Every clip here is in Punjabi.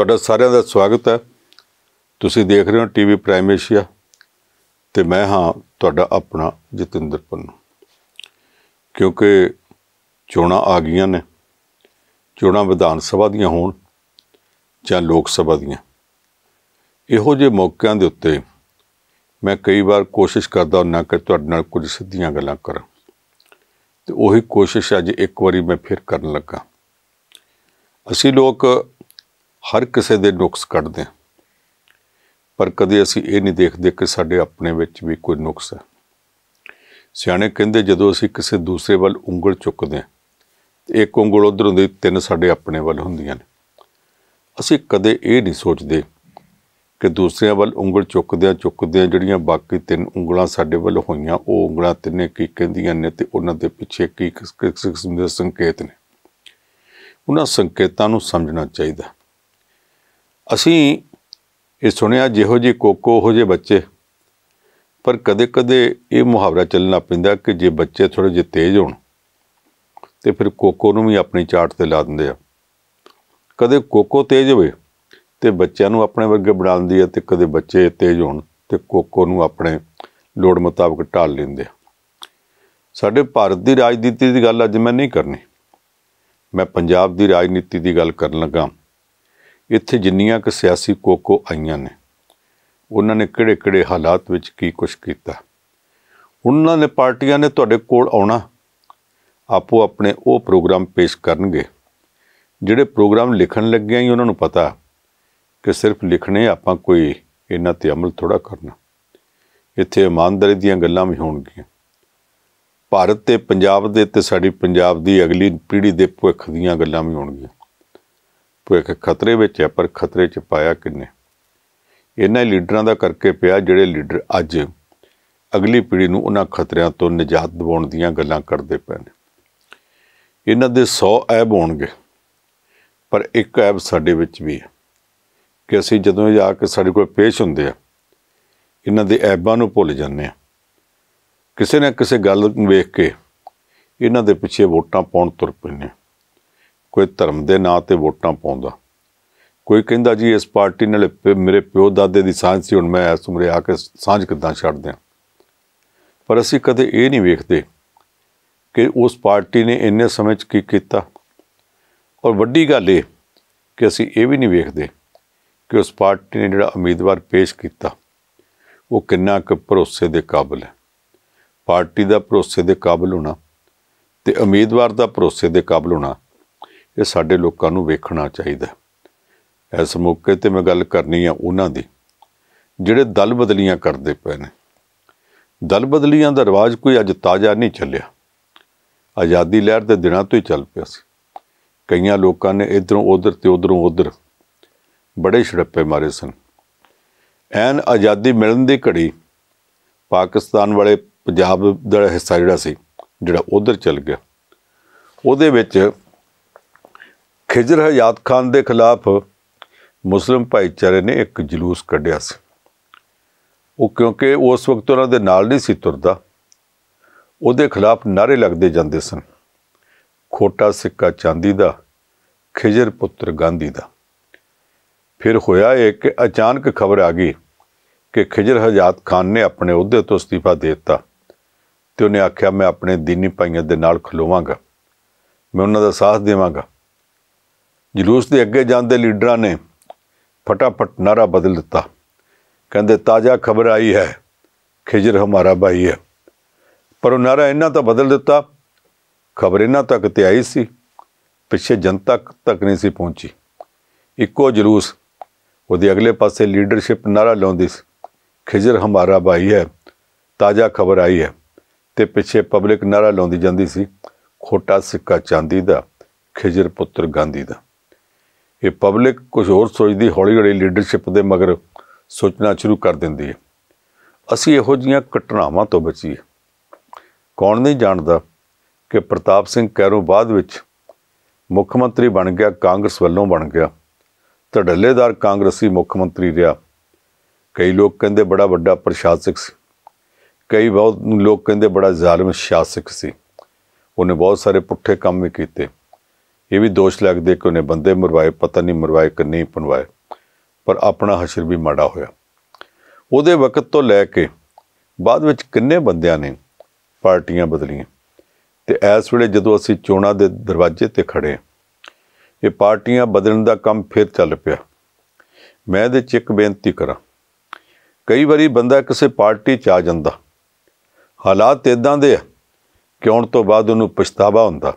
ਤੁਹਾਡਾ ਸਾਰਿਆਂ ਦਾ ਸਵਾਗਤ ਹੈ ਤੁਸੀਂ ਦੇਖ ਰਹੇ ਹੋ ਟੀਵੀ ਪ੍ਰਾਈਮ ਏਸ਼ੀਆ ਤੇ ਮੈਂ ਹਾਂ ਤੁਹਾਡਾ ਆਪਣਾ ਜਤਿੰਦਰ ਪੰਨੂ ਕਿਉਂਕਿ ਚੋਣਾਂ ਆ ਗਈਆਂ ਨੇ ਚੋਣਾਂ ਵਿਧਾਨ ਸਭਾ ਦੀਆਂ ਹੋਣ ਜਾਂ ਲੋਕ ਸਭਾ ਦੀਆਂ ਇਹੋ ਜਿਹੇ ਮੌਕਿਆਂ ਦੇ ਉੱਤੇ ਮੈਂ ਕਈ ਵਾਰ ਕੋਸ਼ਿਸ਼ ਕਰਦਾ ਨਾ ਕਿ ਤੁਹਾਡੇ ਨਾਲ ਕੁਝ ਸਿੱਧੀਆਂ ਗੱਲਾਂ ਕਰਾਂ ਤੇ ਉਹੀ ਕੋਸ਼ਿਸ਼ ਅੱਜ ਇੱਕ ਵਾਰੀ ਮੈਂ ਫਿਰ ਕਰਨ ਲੱਗਾ ਅਸੀਂ ਲੋਕ ਹਰ ਕਿਸੇ ਦੇ ਨੁਕਸ ਕੱਢਦੇ ਆ ਪਰ ਕਦੇ ਅਸੀਂ ਇਹ ਨਹੀਂ ਦੇਖਦੇ ਕਿ ਸਾਡੇ ਆਪਣੇ ਵਿੱਚ ਵੀ ਕੋਈ ਨੁਕਸ ਹੈ ਸਿਆਣੇ ਕਹਿੰਦੇ ਜਦੋਂ ਅਸੀਂ ਕਿਸੇ ਦੂਸਰੇ ਵੱਲ ਉਂਗਲ ਚੁੱਕਦੇ ਆ ਤੇ ਇੱਕ ਉਂਗਲ ਉਧਰ ਹੁੰਦੀ ਤਿੰਨ ਸਾਡੇ ਆਪਣੇ ਵੱਲ ਹੁੰਦੀਆਂ ਨੇ ਅਸੀਂ ਕਦੇ ਇਹ ਨਹੀਂ ਸੋਚਦੇ ਕਿ ਦੂਸਰਿਆਂ ਵੱਲ ਉਂਗਲ ਚੁੱਕਦੇ ਚੁੱਕਦੇ ਆ ਜਿਹੜੀਆਂ ਬਾਕੀ ਤਿੰਨ ਉਂਗਲਾਂ ਸਾਡੇ ਵੱਲ ਹੋਈਆਂ ਉਹ ਉਂਗਲਾਂ ਤਿੰਨੇ ਕੀ ਕਹਿੰਦੀਆਂ ਨੇ ਤੇ ਉਹਨਾਂ ਦੇ ਪਿੱਛੇ ਕੀ ਕਿਸ ਕਿਸਮ ਦੇ ਸੰਕੇਤ ਨੇ ਉਹਨਾਂ ਸੰਕੇਤਾਂ ਨੂੰ ਸਮਝਣਾ ਚਾਹੀਦਾ ਅਸੀਂ ਇਹ ਸੁਣਿਆ ਜਿਹੋ ਜੀ ਕੋਕੋ ਉਹ ਜੇ ਬੱਚੇ ਪਰ ਕਦੇ-ਕਦੇ ਇਹ ਮੁਹਾਵਰਾ ਚੱਲਣਾ ਪੈਂਦਾ ਕਿ ਜੇ ਬੱਚੇ ਥੋੜੇ ਜਿਹਾ ਤੇਜ਼ ਹੋਣ ਤੇ ਫਿਰ ਕੋਕੋ ਨੂੰ ਵੀ ਆਪਣੀ ਚਾਟ ਤੇ ਲਾ ਦਿੰਦੇ ਆ ਕਦੇ ਕੋਕੋ ਤੇਜ਼ ਹੋਵੇ ਤੇ ਬੱਚਿਆਂ ਨੂੰ ਆਪਣੇ ਵਰਗੇ ਬਣਾ ਲੈਂਦੀ ਹੈ ਤੇ ਕਦੇ ਬੱਚੇ ਤੇਜ਼ ਹੋਣ ਤੇ ਕੋਕੋ ਨੂੰ ਆਪਣੇ ਲੋੜ ਮੁਤਾਬਕ ਢਾਲ ਲੈਂਦੇ ਆ ਸਾਡੇ ਭਾਰਤ ਦੀ ਰਾਜਨੀਤੀ ਦੀ ਗੱਲ ਅੱਜ ਮੈਂ ਨਹੀਂ ਕਰਨੀ ਮੈਂ ਪੰਜਾਬ ਦੀ ਰਾਜਨੀਤੀ ਦੀ ਗੱਲ ਕਰਨ ਲੱਗਾ ਇੱਥੇ ਜਿੰਨੀਆਂ ਕਿ ਸਿਆਸੀ ਕੋਕੋ ਆਈਆਂ ਨੇ ਉਹਨਾਂ ਨੇ ਕਿਹੜੇ-ਕਿਹੜੇ ਹਾਲਾਤ ਵਿੱਚ ਕੀ ਕੁਝ ਕੀਤਾ ਉਹਨਾਂ ਨੇ ਪਾਰਟੀਆਂ ਨੇ ਤੁਹਾਡੇ ਕੋਲ ਆਉਣਾ ਆਪੋ ਆਪਣੇ ਉਹ ਪ੍ਰੋਗਰਾਮ ਪੇਸ਼ ਕਰਨਗੇ ਜਿਹੜੇ ਪ੍ਰੋਗਰਾਮ ਲਿਖਣ ਲੱਗਿਆਂ ਹੀ ਉਹਨਾਂ ਨੂੰ ਪਤਾ ਕਿ ਸਿਰਫ ਲਿਖਣੇ ਆਪਾਂ ਕੋਈ ਇਹਨਾਂ ਤੇ ਅਮਲ ਥੋੜਾ ਕਰਨਾ ਇੱਥੇ ਇਮਾਨਦਾਰੀ ਦੀਆਂ ਗੱਲਾਂ ਵੀ ਹੋਣਗੀਆਂ ਭਾਰਤ ਤੇ ਪੰਜਾਬ ਦੇ ਤੇ ਸਾਡੀ ਪੰਜਾਬ ਦੀ ਅਗਲੀ ਪੀੜ੍ਹੀ ਦੇ ਭਵਿੱਖ ਦੀਆਂ ਗੱਲਾਂ ਵੀ ਹੋਣਗੀਆਂ ਕੋਈ ਖਤਰੇ ਵਿੱਚ ਹੈ ਪਰ ਖਤਰੇ 'ਚ ਪਾਇਆ ਕਿੰਨੇ ਇਹਨਾਂ ਲੀਡਰਾਂ ਦਾ ਕਰਕੇ ਪਿਆ ਜਿਹੜੇ ਲੀਡਰ ਅੱਜ ਅਗਲੀ ਪੀੜ੍ਹੀ ਨੂੰ ਉਹਨਾਂ ਖਤਰਿਆਂ ਤੋਂ ਨਜਾਤ ਦਿਵਾਉਣ ਦੀਆਂ ਗੱਲਾਂ ਕਰਦੇ ਪਏ ਨੇ ਇਹਨਾਂ ਦੇ 100 ਐਬ ਹੋਣਗੇ ਪਰ ਇੱਕ ਐਬ ਸਾਡੇ ਵਿੱਚ ਵੀ ਹੈ ਕਿ ਅਸੀਂ ਜਦੋਂ ਜਾ ਕੇ ਸਾਡੇ ਕੋਲ ਪੇਸ਼ ਹੁੰਦੇ ਆ ਇਹਨਾਂ ਦੇ ਐਬਾਂ ਨੂੰ ਭੁੱਲ ਜਾਂਦੇ ਆ ਕਿਸੇ ਨਾ ਕਿਸੇ ਗੱਲ ਨੂੰ ਵੇਖ ਕੇ ਇਹਨਾਂ ਦੇ ਪਿੱਛੇ ਵੋਟਾਂ ਪਾਉਣ ਤੁਰ ਪੈਂਦੇ ਆ ਕੋਈ ਧਰਮ ਦੇ ਨਾਂ ਤੇ ਵੋਟਾਂ ਪਾਉਂਦਾ ਕੋਈ ਕਹਿੰਦਾ ਜੀ ਇਸ ਪਾਰਟੀ ਨਾਲ ਮੇਰੇ ਪਿਓ ਦਾਦੇ ਦੀ ਸਾਂਝ ਸੀ ਹੁਣ ਮੈਂ ਇਸ ਉਮਰੇ ਆ ਕੇ ਸਾਂਝ ਕਿੱਦਾਂ ਛੱਡ ਦਿਆਂ ਪਰ ਅਸੀਂ ਕਦੇ ਇਹ ਨਹੀਂ ਵੇਖਦੇ ਕਿ ਉਸ ਪਾਰਟੀ ਨੇ ਇੰਨੇ ਸਮੇਂ 'ਚ ਕੀ ਕੀਤਾ ਔਰ ਵੱਡੀ ਗੱਲ ਇਹ ਕਿ ਅਸੀਂ ਇਹ ਵੀ ਨਹੀਂ ਵੇਖਦੇ ਕਿ ਉਸ ਪਾਰਟੀ ਨੇ ਜਿਹੜਾ ਉਮੀਦਵਾਰ ਪੇਸ਼ ਕੀਤਾ ਉਹ ਕਿੰਨਾ ਕੁ ਭਰੋਸੇ ਦੇ ਕਾਬਿਲ ਹੈ ਪਾਰਟੀ ਦਾ ਭਰੋਸੇ ਦੇ ਕਾਬਿਲ ਹੋਣਾ ਤੇ ਉਮੀਦਵਾਰ ਦਾ ਭਰੋਸੇ ਦੇ ਕਾਬਿਲ ਹੋਣਾ ਇਹ ਸਾਡੇ ਲੋਕਾਂ ਨੂੰ ਵੇਖਣਾ ਚਾਹੀਦਾ ਇਸ ਮੌਕੇ ਤੇ ਮੈਂ ਗੱਲ ਕਰਨੀ ਆ ਉਹਨਾਂ ਦੀ ਜਿਹੜੇ ਦਲ ਬਦਲੀਆਂ ਕਰਦੇ ਪਏ ਨੇ ਦਲ ਬਦਲੀਆਂ ਦਾ ਰਿਵਾਜ ਕੋਈ ਅੱਜ ਤਾਜ਼ਾ ਨਹੀਂ ਚੱਲਿਆ ਆਜ਼ਾਦੀ ਲਹਿਰ ਦੇ ਦਿਨਾਂ ਤੋਂ ਹੀ ਚੱਲ ਪਿਆ ਸੀ ਕਈਆਂ ਲੋਕਾਂ ਨੇ ਇਧਰੋਂ ਉਧਰ ਤੇ ਉਧਰੋਂ ਉਧਰ ਬੜੇ ਛੜੱਪੇ ਮਾਰੇ ਸਨ ਐਨ ਆਜ਼ਾਦੀ ਮਿਲਣ ਦੀ ਘੜੀ ਪਾਕਿਸਤਾਨ ਵਾਲੇ ਪੰਜਾਬ ਦਾ ਹਿੱਸਾ ਜਿਹੜਾ ਸੀ ਜਿਹੜਾ ਉਧਰ ਚੱਲ ਗਿਆ ਉਹਦੇ ਵਿੱਚ ਖਿਜਰ ਹਯਾਤ ਖਾਨ ਦੇ ਖਿਲਾਫ ਮੁਸਲਮ ਭਾਈਚਾਰੇ ਨੇ ਇੱਕ ਜਲੂਸ ਕੱਢਿਆ ਸੀ ਉਹ ਕਿਉਂਕਿ ਉਸ ਵਕਤ ਉਹਨਾਂ ਦੇ ਨਾਲ ਨਹੀਂ ਸੀ ਤੁਰਦਾ ਉਹਦੇ ਖਿਲਾਫ ਨਾਰੇ ਲੱਗਦੇ ਜਾਂਦੇ ਸਨ ਖੋਟਾ ਸਿੱਕਾ ਚਾਂਦੀ ਦਾ ਖਿਜਰ ਪੁੱਤਰ ਗਾਂਧੀ ਦਾ ਫਿਰ ਹੋਇਆ ਇੱਕ ਅਚਾਨਕ ਖਬਰ ਆ ਗਈ ਕਿ ਖਿਜਰ ਹਯਾਤ ਖਾਨ ਨੇ ਆਪਣੇ ਅਹੁਦੇ ਤੋਂ ਅਸਤੀਫਾ ਦੇ ਦਿੱਤਾ ਤੇ ਉਹਨੇ ਆਖਿਆ ਮੈਂ ਆਪਣੇ ਦੀਨੀ ਭਾਈਆਂ ਦੇ ਨਾਲ ਖਲੋਵਾਂਗਾ ਮੈਂ ਉਹਨਾਂ ਦਾ ਸਾਥ ਦੇਵਾਂਗਾ ਜਲੂਸ ਦੇ ਅੱਗੇ ਜਾਂਦੇ ਲੀਡਰਾਂ ਨੇ ਫਟਾਫਟ ਨਾਰਾ ਬਦਲ ਦਿੱਤਾ ਕਹਿੰਦੇ ਤਾਜ਼ਾ ਖਬਰ ਆਈ ਹੈ ਖਿਜਰ ਹਮਾਰਾ ਭਾਈ ਹੈ ਪਰ ਉਹ ਨਾਰਾ ਇਹਨਾਂ ਤਾਂ ਬਦਲ ਦਿੱਤਾ ਖਬਰ ਇਹਨਾਂ ਤੱਕ ਤੇ ਆਈ ਸੀ ਪਿੱਛੇ ਜਨਤਾ ਤੱਕ ਨਹੀਂ ਸੀ ਪਹੁੰਚੀ ਇੱਕੋ ਜਲੂਸ ਉਹਦੇ ਅਗਲੇ ਪਾਸੇ ਲੀਡਰਸ਼ਿਪ ਨਾਰਾ ਲਾਉਂਦੀ ਸੀ ਖਿਜਰ ਹਮਾਰਾ ਭਾਈ ਹੈ ਤਾਜ਼ਾ ਖਬਰ ਆਈ ਹੈ ਤੇ ਪਿੱਛੇ ਪਬਲਿਕ ਨਾਰਾ ਲਾਉਂਦੀ ਜਾਂਦੀ ਸੀ ਖੋਟਾ ਸਿੱਕਾ ਚਾਂਦੀ ਦਾ ਖਿਜਰ ਪੁੱਤਰ ਗਾਂਧੀ ਦਾ ਇਹ ਪਬਲਿਕ ਕੁਝ ਹੋਰ ਸੋਚਦੀ ਹੌਲੀ ਹੌਲੀ ਲੀਡਰਸ਼ਿਪ ਦੇ ਮਗਰ ਸੋਚਣਾ ਸ਼ੁਰੂ ਕਰ ਦਿੰਦੀ ਹੈ ਅਸੀਂ ਇਹੋ ਜੀਆਂ ਘਟਨਾਵਾਂ ਤੋਂ ਬਚੀਏ ਕੌਣ ਨਹੀਂ ਜਾਣਦਾ ਕਿ ਪ੍ਰਤਾਪ ਸਿੰਘ ਕੈਰੋਂ ਬਾਅਦ ਵਿੱਚ ਮੁੱਖ ਮੰਤਰੀ ਬਣ ਗਿਆ ਕਾਂਗਰਸ ਵੱਲੋਂ ਬਣ ਗਿਆ ਧੜੱਲੇਦਾਰ ਕਾਂਗਰਸੀ ਮੁੱਖ ਮੰਤਰੀ ਰਿਹਾ ਕਈ ਲੋਕ ਕਹਿੰਦੇ ਬੜਾ ਵੱਡਾ ਪ੍ਰਸ਼ਾਸਕ ਸੀ ਕਈ ਬਹੁਤ ਲੋਕ ਕਹਿੰਦੇ ਬੜਾ ਜ਼ਾਲਮ ਸ਼ਾਸਕ ਸੀ ਉਹਨੇ ਬਹੁਤ ਸਾਰੇ ਪੁੱਠੇ ਕੰਮ ਵੀ ਕੀਤੇ ਇਹ ਵੀ ਦੋਸ਼ ਲੱਗਦੇ ਕਿ ਉਹਨੇ ਬੰਦੇ ਮਰਵਾਏ ਪਤਾ ਨਹੀਂ ਮਰਵਾਏ ਕਿ ਨਹੀਂ ਪਨਵਾਏ ਪਰ ਆਪਣਾ ਹਸ਼ਰ ਵੀ ਮਾੜਾ ਹੋਇਆ ਉਹਦੇ ਵਕਤ ਤੋਂ ਲੈ ਕੇ ਬਾਅਦ ਵਿੱਚ ਕਿੰਨੇ ਬੰਦਿਆਂ ਨੇ ਪਾਰਟੀਆਂ ਬਦਲੀਆਂ ਤੇ ਇਸ ਵੇਲੇ ਜਦੋਂ ਅਸੀਂ ਚੋਣਾਂ ਦੇ ਦਰਵਾਜ਼ੇ ਤੇ ਖੜੇ ਇਹ ਪਾਰਟੀਆਂ ਬਦਲਣ ਦਾ ਕੰਮ ਫਿਰ ਚੱਲ ਪਿਆ ਮੈਂ ਇਹਦੇ ਚ ਇੱਕ ਬੇਨਤੀ ਕਰਾਂ ਕਈ ਵਾਰੀ ਬੰਦਾ ਕਿਸੇ ਪਾਰਟੀ ਚ ਆ ਜਾਂਦਾ ਹਾਲਾਤ ਇਦਾਂ ਦੇ ਆ ਕਿ ਤੋਂ ਬਾਅਦ ਉਹਨੂੰ ਪਛਤਾਵਾ ਹੁੰਦਾ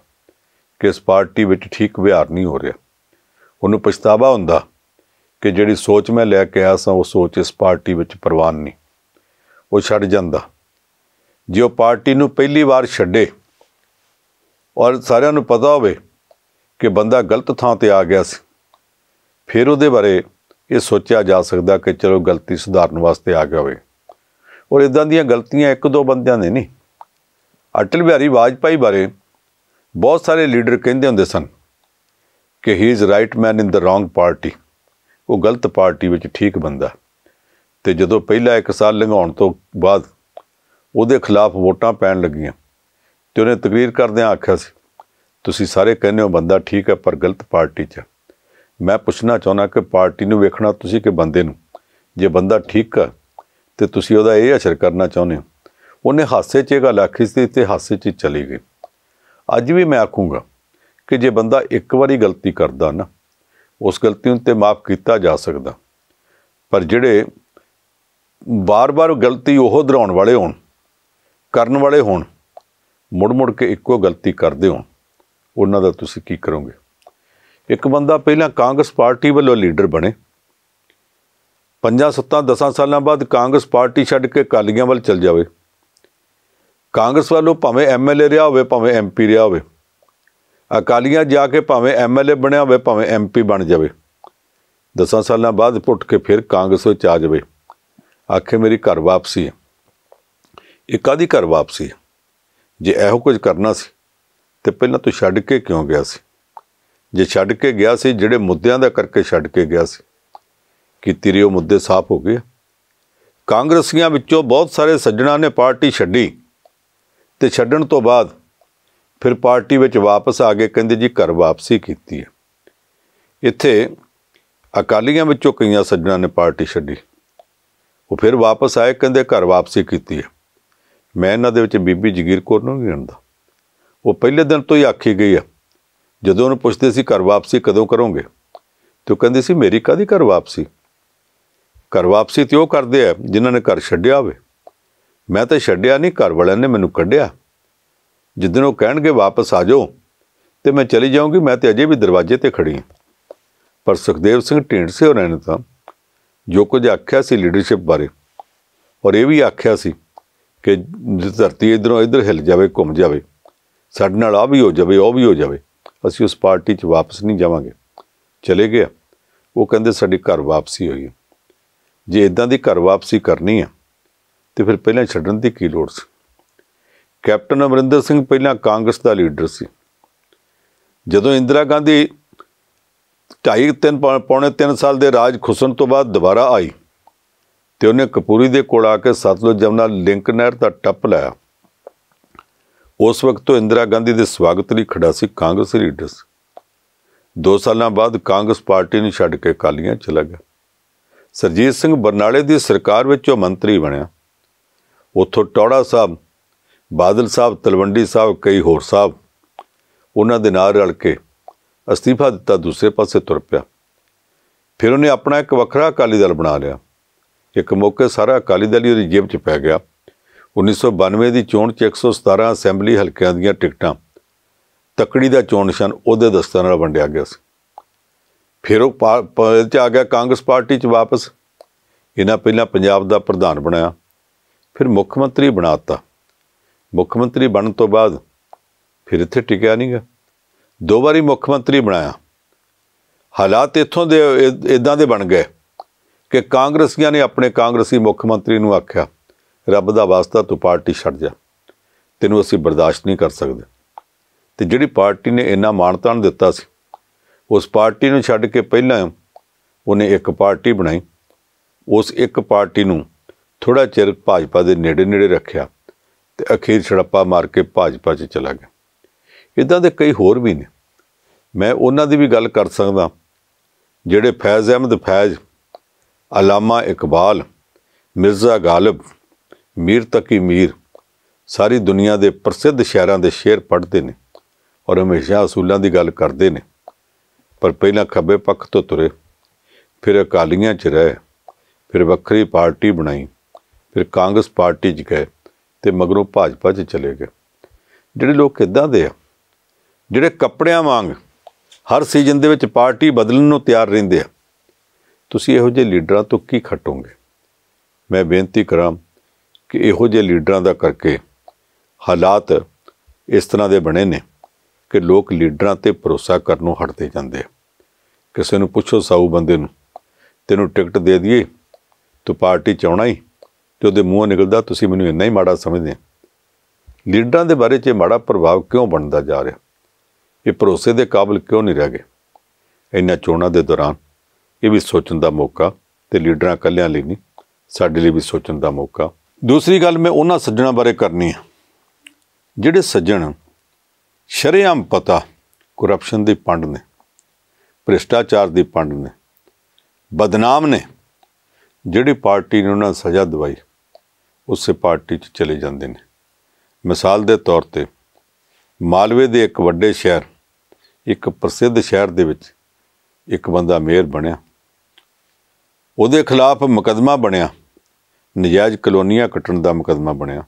ਕਿ ਇਸ ਪਾਰਟੀ ਵਿੱਚ ਠੀਕ ਵਿਹਾਰ ਨਹੀਂ ਹੋ ਰਿਹਾ ਉਹਨੂੰ ਪਛਤਾਵਾ ਹੁੰਦਾ ਕਿ ਜਿਹੜੀ ਸੋਚ ਮੈਂ ਲੈ ਕੇ ਆਇਆ ਸਾਂ ਉਹ ਸੋਚ ਇਸ ਪਾਰਟੀ ਵਿੱਚ ਪ੍ਰਵਾਨ ਨਹੀਂ ਉਹ ਛੱਡ ਜਾਂਦਾ ਜੇ ਉਹ ਪਾਰਟੀ ਨੂੰ ਪਹਿਲੀ ਵਾਰ ਛੱਡੇ ਔਰ ਸਾਰਿਆਂ ਨੂੰ ਪਤਾ ਹੋਵੇ ਕਿ ਬੰਦਾ ਗਲਤ ਥਾਂ ਤੇ ਆ ਗਿਆ ਸੀ ਫਿਰ ਉਹਦੇ ਬਾਰੇ ਇਹ ਸੋਚਿਆ ਜਾ ਸਕਦਾ ਕਿ ਚਲੋ ਗਲਤੀ ਸੁਧਾਰਨ ਵਾਸਤੇ ਆ ਗਿਆ ਹੋਵੇ ਔਰ ਇਦਾਂ ਦੀਆਂ ਗਲਤੀਆਂ ਇੱਕ ਦੋ ਬੰਦਿਆਂ ਨੇ ਨਹੀਂ ਅਟਲ ਬਿਹਾਰੀ ਵਾਜਪਾਈ ਬਾਰੇ ਬਹੁਤ ਸਾਰੇ ਲੀਡਰ ਕਹਿੰਦੇ ਹੁੰਦੇ ਸਨ ਕਿ he is right man in the wrong party ਉਹ ਗਲਤ ਪਾਰਟੀ ਵਿੱਚ ਠੀਕ ਬੰਦਾ ਤੇ ਜਦੋਂ ਪਹਿਲਾ ਇੱਕ ਸਾਲ ਲੰਘਾਉਣ ਤੋਂ ਬਾਅਦ ਉਹਦੇ ਖਿਲਾਫ ਵੋਟਾਂ ਪੈਣ ਲੱਗੀਆਂ ਤੇ ਉਹਨੇ ਤਕਰੀਰ ਕਰਦਿਆਂ ਆਖਿਆ ਸੀ ਤੁਸੀਂ ਸਾਰੇ ਕਹਿੰਦੇ ਹੋ ਬੰਦਾ ਠੀਕ ਹੈ ਪਰ ਗਲਤ ਪਾਰਟੀ 'ਚ ਮੈਂ ਪੁੱਛਣਾ ਚਾਹੁੰਦਾ ਕਿ ਪਾਰਟੀ ਨੂੰ ਵੇਖਣਾ ਤੁਸੀਂ ਕਿ ਬੰਦੇ ਨੂੰ ਜੇ ਬੰਦਾ ਠੀਕ ਹੈ ਤੇ ਤੁਸੀਂ ਉਹਦਾ ਇਹ ਅਸਰ ਕਰਨਾ ਚਾਹੁੰਦੇ ਹੋ ਉਹਨੇ ਹਾਸੇ 'ਚ ਇਹ ਗੱਲ ਆਖੀ ਸੀ ਤੇ ਹਾਸੇ 'ਚ ਚਲੀ ਗਈ ਅੱਜ ਵੀ ਮੈਂ ਆਖੂੰਗਾ ਕਿ ਜੇ ਬੰਦਾ ਇੱਕ ਵਾਰੀ ਗਲਤੀ ਕਰਦਾ ਨਾ ਉਸ ਗਲਤੀ ਨੂੰ ਤੇ ਮਾਫ ਕੀਤਾ ਜਾ ਸਕਦਾ ਪਰ ਜਿਹੜੇ ਬਾਰ-ਬਾਰ ਗਲਤੀ ਉਹ ਦਰਾਉਣ ਵਾਲੇ ਹੋਣ ਕਰਨ ਵਾਲੇ ਹੋਣ ਮੁੜ-ਮੁੜ ਕੇ ਇੱਕੋ ਗਲਤੀ ਕਰਦੇ ਹੋਣ ਉਹਨਾਂ ਦਾ ਤੁਸੀਂ ਕੀ ਕਰੋਗੇ ਇੱਕ ਬੰਦਾ ਪਹਿਲਾਂ ਕਾਂਗਰਸ ਪਾਰਟੀ ਵੱਲੋਂ ਲੀਡਰ ਬਣੇ ਪੰਜਾਂ ਸੱਤਾਂ 10 ਸਾਲਾਂ ਬਾਅਦ ਕਾਂਗਰਸ ਪਾਰਟੀ ਛੱਡ ਕੇ ਕਾਲੀਆਂ ਵੱਲ ਚਲ ਜਾਵੇ ਕਾਂਗਰਸ ਵੱਲੋਂ ਭਾਵੇਂ ਐਮਐਲਏ ਰਿਹਾ ਹੋਵੇ ਭਾਵੇਂ ਐਮਪੀ ਰਿਹਾ ਹੋਵੇ ਅਕਾਲੀਆਂ ਜਾ ਕੇ ਭਾਵੇਂ ਐਮਐਲਏ ਬਣਿਆ ਹੋਵੇ ਭਾਵੇਂ ਐਮਪੀ ਬਣ ਜਾਵੇ ਦਸਾਂ ਸਾਲਾਂ ਬਾਅਦ ਪੁੱਟ ਕੇ ਫਿਰ ਕਾਂਗਰਸ ਵਿੱਚ ਆ ਜਾਵੇ ਆਖੇ ਮੇਰੀ ਘਰ ਵਾਪਸੀ ਹੈ ਇਹ ਕਾਦੀ ਘਰ ਵਾਪਸੀ ਹੈ ਜੇ ਇਹੋ ਕੁਝ ਕਰਨਾ ਸੀ ਤੇ ਪਹਿਲਾਂ ਤੂੰ ਛੱਡ ਕੇ ਕਿਉਂ ਗਿਆ ਸੀ ਜੇ ਛੱਡ ਕੇ ਗਿਆ ਸੀ ਜਿਹੜੇ ਮੁੱਦਿਆਂ ਦਾ ਕਰਕੇ ਛੱਡ ਕੇ ਗਿਆ ਸੀ ਕਿ ਤੇਰੇ ਉਹ ਮੁੱਦੇ ਸਾਫ਼ ਹੋ ਗਏ ਕਾਂਗਰਸੀਆਂ ਵਿੱਚੋਂ ਬਹੁਤ ਸਾਰੇ ਸੱਜਣਾ ਨੇ ਪਾਰਟੀ ਛੱਡੀ ਤੇ ਛੱਡਣ ਤੋਂ ਬਾਅਦ ਫਿਰ ਪਾਰਟੀ ਵਿੱਚ ਵਾਪਸ ਆ ਕੇ ਕਹਿੰਦੇ ਜੀ ਘਰ ਵਾਪਸੀ ਕੀਤੀ ਹੈ ਇੱਥੇ ਅਕਾਲੀਆਂ ਵਿੱਚੋਂ ਕਈਆਂ ਸੱਜਣਾ ਨੇ ਪਾਰਟੀ ਛੱਡੀ ਉਹ ਫਿਰ ਵਾਪਸ ਆਏ ਕਹਿੰਦੇ ਘਰ ਵਾਪਸੀ ਕੀਤੀ ਹੈ ਮੈਂ ਇਹਨਾਂ ਦੇ ਵਿੱਚ ਬੀਬੀ ਜਗੀਰ ਕੌਰ ਨੂੰ ਜਾਣਦਾ ਉਹ ਪਹਿਲੇ ਦਿਨ ਤੋਂ ਹੀ ਆਖੀ ਗਈ ਆ ਜਦੋਂ ਉਹਨੂੰ ਪੁੱਛਦੇ ਸੀ ਘਰ ਵਾਪਸੀ ਕਦੋਂ ਕਰੋਗੇ ਤੇ ਉਹ ਕਹਿੰਦੀ ਸੀ ਮੇਰੀ ਕਾਦੀ ਘਰ ਵਾਪਸੀ ਘਰ ਵਾਪਸੀ ਤੇ ਉਹ ਕਰਦੇ ਆ ਜਿਨ੍ਹਾਂ ਨੇ ਘਰ ਛੱਡਿਆ ਹੋਵੇ ਮੈਂ ਤਾਂ ਛੱਡਿਆ ਨਹੀਂ ਘਰ ਵਾਲਿਆਂ ਨੇ ਮੈਨੂੰ ਕੱਢਿਆ ਜਿੱਦਣ ਉਹ ਕਹਿਣਗੇ ਵਾਪਸ ਆ ਜਾਓ ਤੇ ਮੈਂ ਚਲੀ ਜਾਊਂਗੀ ਮੈਂ ਤੇ ਅਜੇ ਵੀ ਦਰਵਾਜ਼ੇ ਤੇ ਖੜੀ ਹਾਂ ਪਰ ਸੁਖਦੇਵ ਸਿੰਘ ਢੀਂਡਸੇ ਹੋਰਾਂ ਨੇ ਤਾਂ ਜੋ ਕੁਝ ਆਖਿਆ ਸੀ ਲੀਡਰਸ਼ਿਪ ਬਾਰੇ ਔਰ ਇਹ ਵੀ ਆਖਿਆ ਸੀ ਕਿ ਧਰਤੀ ਇਧਰੋਂ ਇਧਰ ਹਿਲ ਜਾਵੇ ਘੁੰਮ ਜਾਵੇ ਸਾਡੇ ਨਾਲ ਆ ਵੀ ਹੋ ਜਾਵੇ ਉਹ ਵੀ ਹੋ ਜਾਵੇ ਅਸੀਂ ਉਸ ਪਾਰਟੀ 'ਚ ਵਾਪਸ ਨਹੀਂ ਜਾਵਾਂਗੇ ਚਲੇ ਗਿਆ ਉਹ ਕਹਿੰਦੇ ਸਾਡੀ ਘਰ ਵਾਪਸੀ ਹੋਈ ਜੇ ਇਦਾਂ ਦੀ ਘਰ ਵਾਪਸੀ ਕਰਨੀ ਆ ਤੇ ਫਿਰ ਪਹਿਲਾਂ ਛੱਡਣ ਦੀ ਕੀ ਲੋੜ ਸੀ ਕੈਪਟਨ ਅਮਰਿੰਦਰ ਸਿੰਘ ਪਹਿਲਾਂ ਕਾਂਗਰਸ ਦਾ ਲੀਡਰ ਸੀ ਜਦੋਂ ਇੰਦਰਾ ਗਾਂਧੀ 2.5 ਤਿੰਨ ਪੌਣੇ 3 ਸਾਲ ਦੇ ਰਾਜ ਖੁਸਣ ਤੋਂ ਬਾਅਦ ਦੁਬਾਰਾ ਆਈ ਤੇ ਉਹਨੇ ਕਪੂਰੀ ਦੇ ਕੋਲ ਆ ਕੇ ਸਤਲੁਜ ਜਮਨਾ ਲਿੰਕ ਨਹਿਰ ਦਾ ਟੱਪ ਲਾਇਆ ਉਸ ਵਕਤ ਤੋਂ ਇੰਦਰਾ ਗਾਂਧੀ ਦੇ ਸਵਾਗਤ ਲਈ ਖੜਾ ਸੀ ਕਾਂਗਰਸ ਲੀਡਰ 2 ਸਾਲਾਂ ਬਾਅਦ ਕਾਂਗਰਸ ਪਾਰਟੀ ਨੂੰ ਛੱਡ ਕੇ ਕਾਲੀਆਂ ਚਲਾ ਗਿਆ ਸਰਜੀਤ ਸਿੰਘ ਬਰਨਾਲੇ ਦੀ ਸਰਕਾਰ ਵਿੱਚ ਉਹ ਮੰਤਰੀ ਬਣਿਆ ਉੱਥੋਂ ਟੌੜਾ ਸਾਹਿਬ ਬਾਦਲ ਸਾਹਿਬ ਤਲਵੰਡੀ ਸਾਹਿਬ ਕਈ ਹੋਰ ਸਾਹਿਬ ਉਹਨਾਂ ਦੇ ਨਾਲ ਰਲ ਕੇ ਅਸਤੀਫਾ ਦਿੱਤਾ ਦੂਸਰੇ ਪਾਸੇ ਤੁਰ ਪਿਆ ਫਿਰ ਉਹਨੇ ਆਪਣਾ ਇੱਕ ਵੱਖਰਾ ਅਕਾਲੀ ਦਲ ਬਣਾ ਲਿਆ ਇੱਕ ਮੌਕੇ ਸਾਰਾ ਅਕਾਲੀ ਦਲ ਹੀ ਉਹਦੀ ਜੇਬ 'ਚ ਪੈ ਗਿਆ 1992 ਦੀ ਚੋਣ 'ਚ 117 ਅਸੈਂਬਲੀ ਹਲਕਿਆਂ ਦੀਆਂ ਟਿਕਟਾਂ ਤਕੜੀ ਦਾ ਚੋਣ ਨਿਸ਼ਾਨ ਉਹਦੇ ਦਸਤਾਂ ਨਾਲ ਵੰਡਿਆ ਗਿਆ ਸੀ ਫਿਰ ਉਹ ਚ ਆ ਗਿਆ ਕਾਂਗਰਸ ਪਾਰਟੀ 'ਚ ਵਾਪਸ ਇਹਨਾਂ ਪਹਿਲਾਂ ਪੰਜਾਬ ਦਾ ਪ੍ਰਧਾਨ ਬਣਾਇਆ ਫਿਰ ਮੁੱਖ ਮੰਤਰੀ ਬਣਾਤਾ ਮੁੱਖ ਮੰਤਰੀ ਬਣਨ ਤੋਂ ਬਾਅਦ ਫਿਰ ਇੱਥੇ ਟਿਕਿਆ ਨਹੀਂਗਾ ਦੋ ਵਾਰੀ ਮੁੱਖ ਮੰਤਰੀ ਬਣਾਇਆ ਹਾਲਾਤ ਇੱਥੋਂ ਦੇ ਇਦਾਂ ਦੇ ਬਣ ਗਏ ਕਿ ਕਾਂਗਰਸੀਆਂ ਨੇ ਆਪਣੇ ਕਾਂਗਰਸੀ ਮੁੱਖ ਮੰਤਰੀ ਨੂੰ ਆਖਿਆ ਰੱਬ ਦਾ ਵਾਸਤਾ ਤੂੰ ਪਾਰਟੀ ਛੱਡ ਜਾ ਤੈਨੂੰ ਅਸੀਂ ਬਰਦਾਸ਼ਤ ਨਹੀਂ ਕਰ ਸਕਦੇ ਤੇ ਜਿਹੜੀ ਪਾਰਟੀ ਨੇ ਇੰਨਾ ਮਾਨਤਾਨ ਦਿੱਤਾ ਸੀ ਉਸ ਪਾਰਟੀ ਨੂੰ ਛੱਡ ਕੇ ਪਹਿਲਾਂ ਉਹਨੇ ਇੱਕ ਪਾਰਟੀ ਬਣਾਈ ਉਸ ਇੱਕ ਪਾਰਟੀ ਨੂੰ ਥੋੜਾ ਚਿਰ ਭਾਜਪਾ ਦੇ ਨੇੜੇ-ਨੇੜੇ ਰੱਖਿਆ ਤੇ ਅਖੀਰ ਛੜੱਪਾ ਮਾਰ ਕੇ ਭਾਜਪਾ 'ਚ ਚਲਾ ਗਿਆ ਇਦਾਂ ਦੇ ਕਈ ਹੋਰ ਵੀ ਨੇ ਮੈਂ ਉਹਨਾਂ ਦੀ ਵੀ ਗੱਲ ਕਰ ਸਕਦਾ ਜਿਹੜੇ ਫੈਜ਼ ਅਹਿਮਦ ਫੈਜ਼ ਅਲਾਮਾ ਇਕਬਾਲ ਮਿਰਜ਼ਾ ਗਾਲਬ ਮੀਰ ਤਕੀ ਮੀਰ ਸਾਰੀ ਦੁਨੀਆ ਦੇ ਪ੍ਰਸਿੱਧ ਸ਼ਾਇਰਾਂ ਦੇ ਸ਼ੇਰ ਪੜ੍ਹਦੇ ਨੇ ਔਰ ਹਮੇਸ਼ਾ ਅਸੂਲਾਂ ਦੀ ਗੱਲ ਕਰਦੇ ਨੇ ਪਰ ਪਹਿਲਾਂ ਖੱਬੇ ਪੱਖ ਤੋਂ ਤੁਰੇ ਫਿਰ ਅਕਾਲੀਆਂ 'ਚ ਰਹੇ ਫਿਰ ਵੱਖਰੀ ਪਾਰਟੀ ਬਣਾਈ ਫਿਰ ਕਾਂਗਰਸ ਪਾਰਟੀ 'ਚ ਗਏ ਤੇ ਮਗਰੋਂ ਭਾਜਪਾ 'ਚ ਚਲੇ ਗਏ ਜਿਹੜੇ ਲੋਕ ਇਦਾਂ ਦੇ ਆ ਜਿਹੜੇ ਕੱਪੜਿਆਂ ਵਾਂਗ ਹਰ ਸੀਜ਼ਨ ਦੇ ਵਿੱਚ ਪਾਰਟੀ ਬਦਲਣ ਨੂੰ ਤਿਆਰ ਰਹਿੰਦੇ ਆ ਤੁਸੀਂ ਇਹੋ ਜਿਹੇ ਲੀਡਰਾਂ ਤੋਂ ਕੀ ਖਟੋਗੇ ਮੈਂ ਬੇਨਤੀ ਕਰਾਂ ਕਿ ਇਹੋ ਜਿਹੇ ਲੀਡਰਾਂ ਦਾ ਕਰਕੇ ਹਾਲਾਤ ਇਸ ਤਰ੍ਹਾਂ ਦੇ ਬਣੇ ਨੇ ਕਿ ਲੋਕ ਲੀਡਰਾਂ ਤੇ ਭਰੋਸਾ ਕਰਨੋਂ ਹਟਦੇ ਜਾਂਦੇ ਆ ਕਿਸੇ ਨੂੰ ਪੁੱਛੋ ਸਾਊ ਬੰਦੇ ਨੂੰ ਤੈਨੂੰ ਟਿਕਟ ਦੇ ਦਈਏ ਤੂੰ ਪਾਰਟੀ ਚ ਆਉਣਾ ਹੀ ਤੇ ਉਹਦੇ ਮੂੰਹੋਂ ਨਿਕਲਦਾ ਤੁਸੀਂ ਮੈਨੂੰ ਇੰਨਾ ਹੀ ਮਾੜਾ ਸਮਝਦੇ ਲੀਡਰਾਂ ਦੇ ਬਾਰੇ 'ਚ ਮਾੜਾ ਪ੍ਰਭਾਵ ਕਿਉਂ ਬਣਦਾ ਜਾ ਰਿਹਾ ਇਹ ਭਰੋਸੇ ਦੇ ਕਾਬਿਲ ਕਿਉਂ ਨਹੀਂ ਰਹਿ ਗਏ ਇੰਨਾ ਚੋਣਾਂ ਦੇ ਦੌਰਾਨ ਇਹ ਵੀ ਸੋਚਣ ਦਾ ਮੌਕਾ ਤੇ ਲੀਡਰਾਂ ਕੱਲਿਆਂ ਲਈ ਨਹੀਂ ਸਾਡੇ ਲਈ ਵੀ ਸੋਚਣ ਦਾ ਮੌਕਾ ਦੂਸਰੀ ਗੱਲ ਮੈਂ ਉਹਨਾਂ ਸੱਜਣਾ ਬਾਰੇ ਕਰਨੀ ਹੈ ਜਿਹੜੇ ਸੱਜਣ ਸ਼ਰੇਆਮ ਪਤਾ ਕਰਪਸ਼ਨ ਦੀ ਪੰਡ ਨੇ ਭ੍ਰਿਸ਼ਟਾਚਾਰ ਦੀ ਪੰਡ ਨੇ ਬਦਨਾਮ ਨੇ ਜਿਹੜੀ ਪਾਰਟੀ ਨੇ ਉਹਨਾਂ ਸਜ਼ਾ ਦਵਾਈ ਉਸੇ ਪਾਰਟੀ 'ਚ ਚਲੇ ਜਾਂਦੇ ਨੇ ਮਿਸਾਲ ਦੇ ਤੌਰ ਤੇ ਮਾਲਵੇ ਦੇ ਇੱਕ ਵੱਡੇ ਸ਼ਹਿਰ ਇੱਕ ਪ੍ਰਸਿੱਧ ਸ਼ਹਿਰ ਦੇ ਵਿੱਚ ਇੱਕ ਬੰਦਾ ਮੇਅਰ ਬਣਿਆ ਉਹਦੇ ਖਿਲਾਫ ਮੁਕਦਮਾ ਬਣਿਆ ਨਜਾਇਜ਼ ਕਲੋਨੀਆਂ ਕੱਟਣ ਦਾ ਮੁਕਦਮਾ ਬਣਿਆ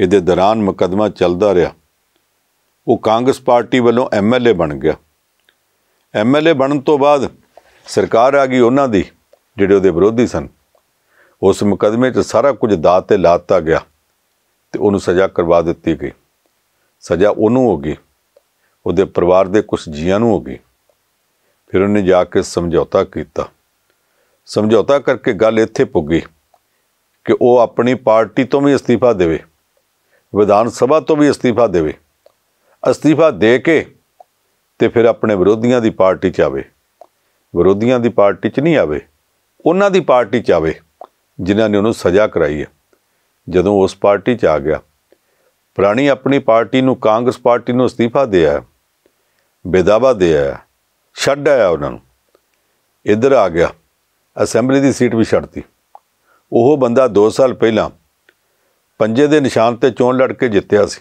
ਇਹਦੇ ਦੌਰਾਨ ਮੁਕਦਮਾ ਚੱਲਦਾ ਰਿਹਾ ਉਹ ਕਾਂਗਰਸ ਪਾਰਟੀ ਵੱਲੋਂ ਐਮਐਲਏ ਬਣ ਗਿਆ ਐਮਐਲਏ ਬਣਨ ਤੋਂ ਬਾਅਦ ਸਰਕਾਰ ਆ ਗਈ ਉਹਨਾਂ ਦੀ ਜਿਹੜੇ ਉਹਦੇ ਵਿਰੋਧੀ ਸਨ ਉਸ ਮੁਕਦਮੇ 'ਚ ਸਾਰਾ ਕੁਝ ਦਾਤ ਤੇ ਲਾਤਾ ਗਿਆ ਤੇ ਉਹਨੂੰ ਸਜ਼ਾ ਕਰਵਾ ਦਿੱਤੀ ਗਈ ਸਜ਼ਾ ਉਹਨੂੰ ਹੋ ਗਈ ਉਹਦੇ ਪਰਿਵਾਰ ਦੇ ਕੁਝ ਜੀਆਂ ਨੂੰ ਹੋ ਗਈ ਫਿਰ ਉਹਨੇ ਜਾ ਕੇ ਸਮਝੌਤਾ ਕੀਤਾ ਸਮਝੌਤਾ ਕਰਕੇ ਗੱਲ ਇੱਥੇ ਪੁੱਗੀ ਕਿ ਉਹ ਆਪਣੀ ਪਾਰਟੀ ਤੋਂ ਵੀ ਅਸਤੀਫਾ ਦੇਵੇ ਵਿਧਾਨ ਸਭਾ ਤੋਂ ਵੀ ਅਸਤੀਫਾ ਦੇਵੇ ਅਸਤੀਫਾ ਦੇ ਕੇ ਤੇ ਫਿਰ ਆਪਣੇ ਵਿਰੋਧੀਆਂ ਦੀ ਪਾਰਟੀ 'ਚ ਆਵੇ ਵਿਰੋਧੀਆਂ ਦੀ ਪਾਰਟੀ 'ਚ ਨਹੀਂ ਆਵੇ ਉਹਨਾਂ ਦੀ ਪਾਰਟੀ 'ਚ ਆਵੇ ਜਿਨ੍ਹਾਂ ਨੇ ਉਹਨੂੰ ਸਜ਼ਾ ਕਰਾਈ ਹੈ ਜਦੋਂ ਉਸ ਪਾਰਟੀ 'ਚ ਆ ਗਿਆ ਪ੍ਰਾਣੀ ਆਪਣੀ ਪਾਰਟੀ ਨੂੰ ਕਾਂਗਰਸ ਪਾਰਟੀ ਨੂੰ ਅਸਤੀਫਾ ਦਿਆ ਬੇਦਾਵਾ ਦਿਆ ਛੱਡ ਆਇਆ ਉਹਨਾਂ ਨੂੰ ਇੱਧਰ ਆ ਗਿਆ ਅਸੈਂਬਲੀ ਦੀ ਸੀਟ ਵੀ ਛੱਡਤੀ ਉਹ ਬੰਦਾ 2 ਸਾਲ ਪਹਿਲਾਂ ਪੰਜੇ ਦੇ ਨਿਸ਼ਾਨ ਤੇ ਚੋਣ ਲੜ ਕੇ ਜਿੱਤਿਆ ਸੀ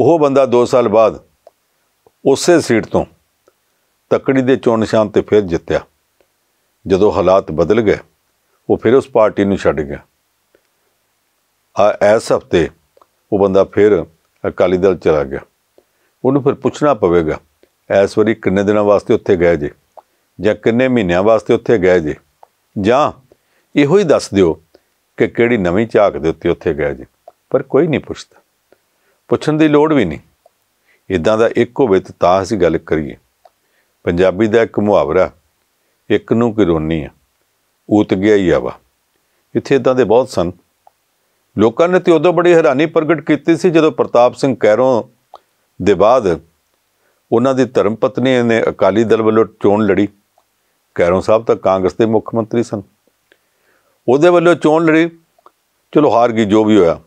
ਉਹ ਬੰਦਾ 2 ਸਾਲ ਬਾਅਦ ਉਸੇ ਸੀਟ ਤੋਂ ਤੱਕੜੀ ਦੇ ਚੋਣ ਨਿਸ਼ਾਨ ਤੇ ਫਿਰ ਜਿੱਤਿਆ ਜਦੋਂ ਹਾਲਾਤ ਬਦਲ ਗਏ ਉਹ ਫਿਰ ਉਸ ਪਾਰਟੀ ਨੂੰ ਛੱਡ ਗਿਆ ਆ ਇਸ ਹਫਤੇ ਉਹ ਬੰਦਾ ਫਿਰ ਅਕਾਲੀ ਦਲ ਚਲਾ ਗਿਆ ਉਹਨੂੰ ਫਿਰ ਪੁੱਛਣਾ ਪਵੇਗਾ ਇਸ ਵਾਰੀ ਕਿੰਨੇ ਦਿਨਾਂ ਵਾਸਤੇ ਉੱਥੇ ਗਏ ਜੇ ਜਾਂ ਕਿੰਨੇ ਮਹੀਨਿਆਂ ਵਾਸਤੇ ਉੱਥੇ ਗਏ ਜੇ ਜਾਂ ਇਹੋ ਹੀ ਦੱਸ ਦਿਓ ਕਿ ਕਿਹੜੀ ਨਵੀਂ ਝਾਕ ਦੇ ਉੱਤੇ ਉੱਥੇ ਗਏ ਜੇ ਪਰ ਕੋਈ ਨਹੀਂ ਪੁੱਛਦਾ ਪੁੱਛਣ ਦੀ ਲੋੜ ਵੀ ਨਹੀਂ ਇਦਾਂ ਦਾ ਇੱਕ ਹੋਵੇ ਤਾਂ ਅਸੀਂ ਗੱਲ ਕਰੀਏ ਪੰਜਾਬੀ ਦਾ ਇੱਕ ਮੁਹਾਵਰਾ ਇੱਕ ਨੂੰ ਕਿਰੋਨੀ ਆ ਉਤ ਗਿਆ ਹੀ ਆ ਵਾ ਇੱਥੇ ਇਦਾਂ ਦੇ ਬਹੁਤ ਸਨ ਲੋਕਾਂ ਨੇ ਤੇ ਉਦੋਂ ਬੜੀ ਹੈਰਾਨੀ ਪ੍ਰਗਟ ਕੀਤੀ ਸੀ ਜਦੋਂ ਪ੍ਰਤਾਪ ਸਿੰਘ ਕੈਰੋਂ ਦੇ ਬਾਅਦ ਉਹਨਾਂ ਦੀ ਧਰਮ ਪਤਨੀ ਨੇ ਅਕਾਲੀ ਦਲ ਵੱਲੋਂ ਚੋਣ ਲੜੀ ਕੈਰੋਂ ਸਾਹਿਬ ਤਾਂ ਕਾਂਗਰਸ ਦੇ ਮੁੱਖ ਮੰਤਰੀ ਸਨ ਉਹਦੇ ਵੱਲੋਂ ਚੋਣ ਲੜੀ ਚਲੋ ਹਾਰ ਗਈ ਜੋ ਵੀ ਹੋਇਆ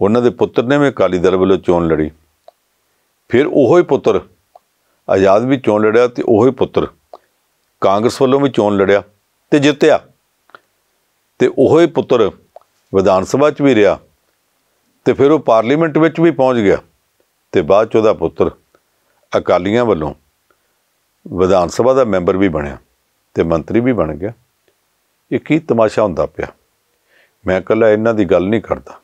ਉਹਨਾਂ ਦੇ ਪੁੱਤਰ ਨੇ ਵੀ ਅਕਾਲੀ ਦਲ ਵੱਲੋਂ ਚੋਣ ਲੜੀ ਫਿਰ ਉਹੋ ਹੀ ਪੁੱਤਰ ਆਜ਼ਾਦ ਵੀ ਚੋਣ ਲੜਿਆ ਤੇ ਉਹੋ ਹੀ ਪੁੱਤਰ ਕਾਂਗਰਸ ਵੱਲੋਂ ਵੀ ਚੋਣ ਲੜਿਆ ਤੇ ਜਿੱਤਿਆ ਤੇ ਉਹ ਹੀ ਪੁੱਤਰ ਵਿਧਾਨ ਸਭਾ 'ਚ ਵੀ ਰਿਹਾ ਤੇ ਫਿਰ ਉਹ ਪਾਰਲੀਮੈਂਟ ਵਿੱਚ ਵੀ ਪਹੁੰਚ ਗਿਆ ਤੇ ਬਾਅਦ 'ਚ ਉਹਦਾ ਪੁੱਤਰ ਅਕਾਲੀਆਂ ਵੱਲੋਂ ਵਿਧਾਨ ਸਭਾ ਦਾ ਮੈਂਬਰ ਵੀ ਬਣਿਆ ਤੇ ਮੰਤਰੀ ਵੀ ਬਣ ਗਿਆ ਇਹ ਕੀ ਤਮਾਸ਼ਾ ਹੁੰਦਾ ਪਿਆ ਮੈਂ ਕੱਲਾ ਇਹਨਾਂ ਦੀ ਗੱਲ ਨਹੀਂ ਕਰਦਾ